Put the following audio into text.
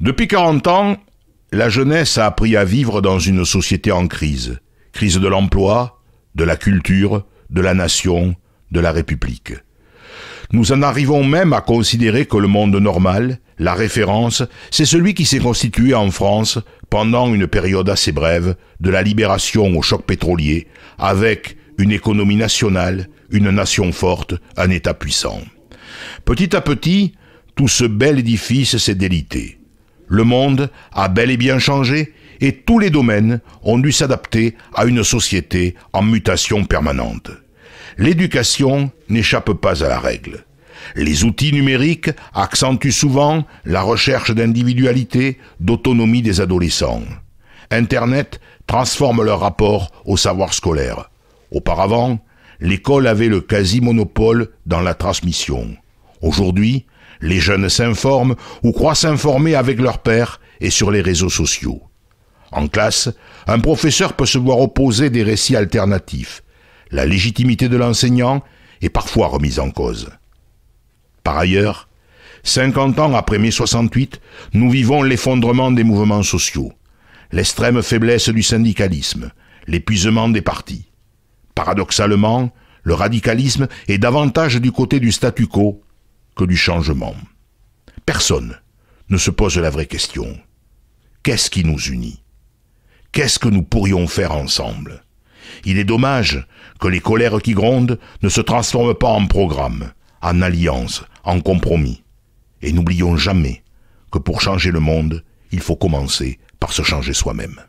Depuis 40 ans, la jeunesse a appris à vivre dans une société en crise. Crise de l'emploi, de la culture, de la nation, de la République. Nous en arrivons même à considérer que le monde normal, la référence, c'est celui qui s'est constitué en France pendant une période assez brève, de la libération au choc pétrolier, avec une économie nationale, une nation forte, un État puissant. Petit à petit, tout ce bel édifice s'est délité. Le monde a bel et bien changé et tous les domaines ont dû s'adapter à une société en mutation permanente. L'éducation n'échappe pas à la règle. Les outils numériques accentuent souvent la recherche d'individualité, d'autonomie des adolescents. Internet transforme leur rapport au savoir scolaire. Auparavant, l'école avait le quasi-monopole dans la transmission. Aujourd'hui, les jeunes s'informent ou croient s'informer avec leurs pères et sur les réseaux sociaux. En classe, un professeur peut se voir opposer des récits alternatifs. La légitimité de l'enseignant est parfois remise en cause. Par ailleurs, 50 ans après mai 68, nous vivons l'effondrement des mouvements sociaux, l'extrême faiblesse du syndicalisme, l'épuisement des partis. Paradoxalement, le radicalisme est davantage du côté du statu quo que du changement. Personne ne se pose la vraie question. Qu'est-ce qui nous unit Qu'est-ce que nous pourrions faire ensemble Il est dommage que les colères qui grondent ne se transforment pas en programme, en alliance, en compromis. Et n'oublions jamais que pour changer le monde, il faut commencer par se changer soi-même.